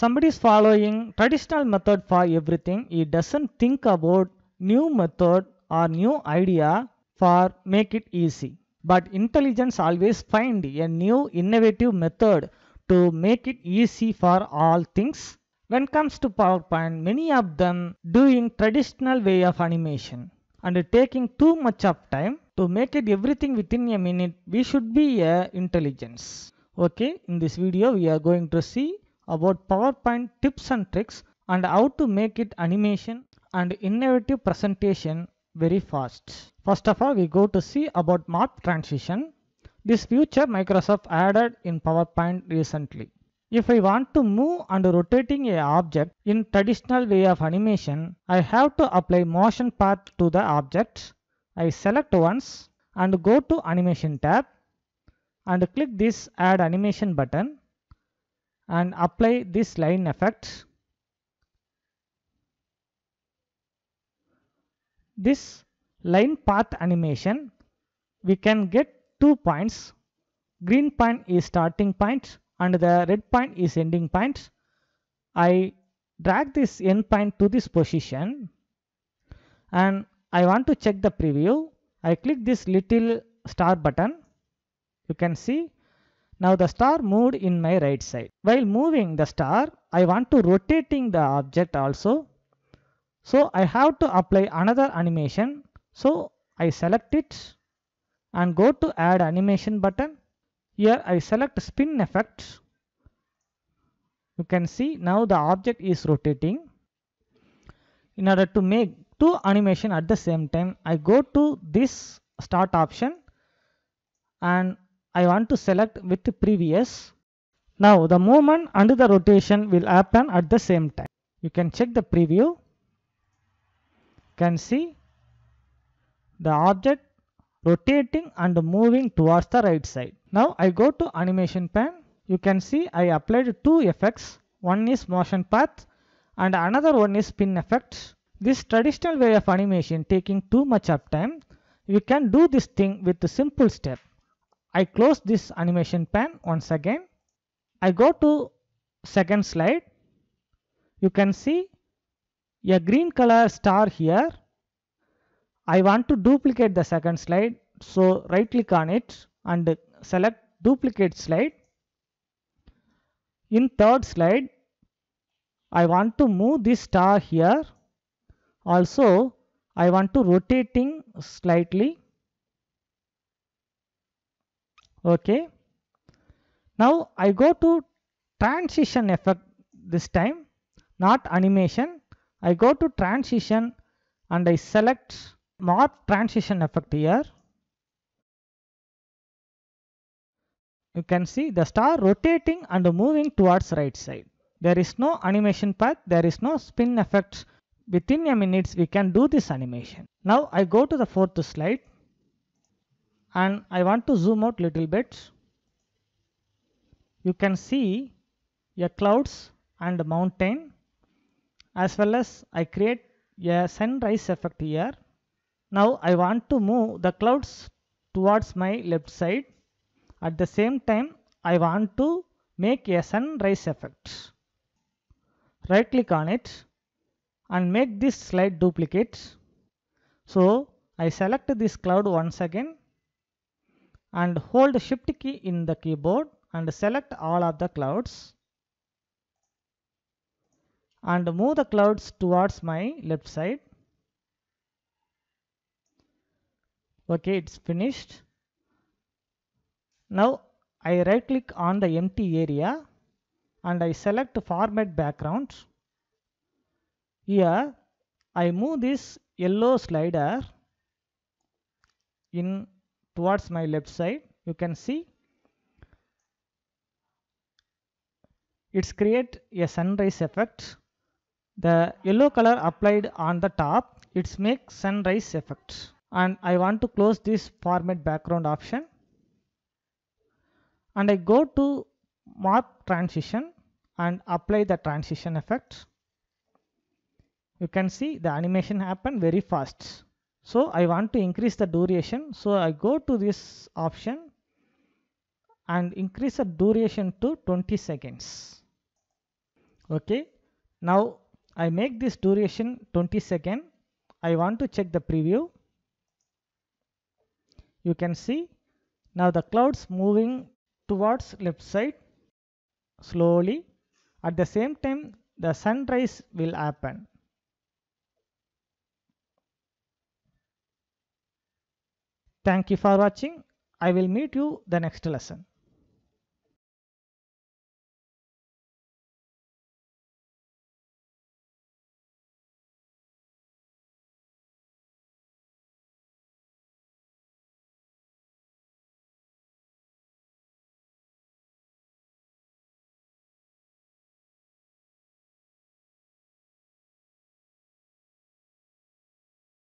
somebody is following traditional method for everything, he doesn't think about new method or new idea for make it easy. But intelligence always find a new innovative method to make it easy for all things. When comes to PowerPoint, many of them doing traditional way of animation and taking too much of time to make it everything within a minute. We should be a intelligence. Okay, in this video we are going to see about PowerPoint tips and tricks and how to make it animation and innovative presentation very fast. First of all, we go to see about map transition. This feature Microsoft added in PowerPoint recently. If I want to move and rotating a object in traditional way of animation, I have to apply motion path to the object. I select once and go to animation tab and click this add animation button and apply this line effect. This line path animation we can get two points green point is starting point and the red point is ending point. I drag this end point to this position and I want to check the preview. I click this little star button. You can see now the star moved in my right side. While moving the star, I want to rotating the object also. So I have to apply another animation. So I select it and go to add animation button. Here I select spin effect. You can see now the object is rotating. In order to make two animation at the same time, I go to this start option and I want to select with previous. Now the movement and the rotation will happen at the same time. You can check the preview. Can see the object rotating and moving towards the right side. Now I go to animation pan. You can see I applied two effects. One is motion path and another one is spin effect. This traditional way of animation taking too much of time. We can do this thing with a simple step. I close this animation pan once again. I go to second slide. You can see a green color star here. I want to duplicate the second slide. So right click on it and select duplicate slide. In third slide, I want to move this star here. Also, I want to rotating slightly okay now I go to transition effect this time not animation I go to transition and I select morph transition effect here you can see the star rotating and moving towards right side there is no animation path there is no spin effects within a minute, we can do this animation now I go to the fourth slide and I want to zoom out little bit you can see a clouds and a mountain as well as I create a sunrise effect here now I want to move the clouds towards my left side at the same time I want to make a sunrise effect right click on it and make this slide duplicate so I select this cloud once again and hold shift key in the keyboard and select all of the clouds and move the clouds towards my left side. Okay, it's finished. Now I right click on the empty area and I select format background. Here I move this yellow slider in towards my left side you can see it's create a sunrise effect the yellow color applied on the top it's make sunrise effect and I want to close this format background option and I go to map transition and apply the transition effect you can see the animation happen very fast so I want to increase the duration. So I go to this option and increase the duration to 20 seconds. Okay. Now I make this duration 20 second. I want to check the preview. You can see now the clouds moving towards left side slowly. At the same time the sunrise will happen. Thank you for watching. I will meet you the next lesson.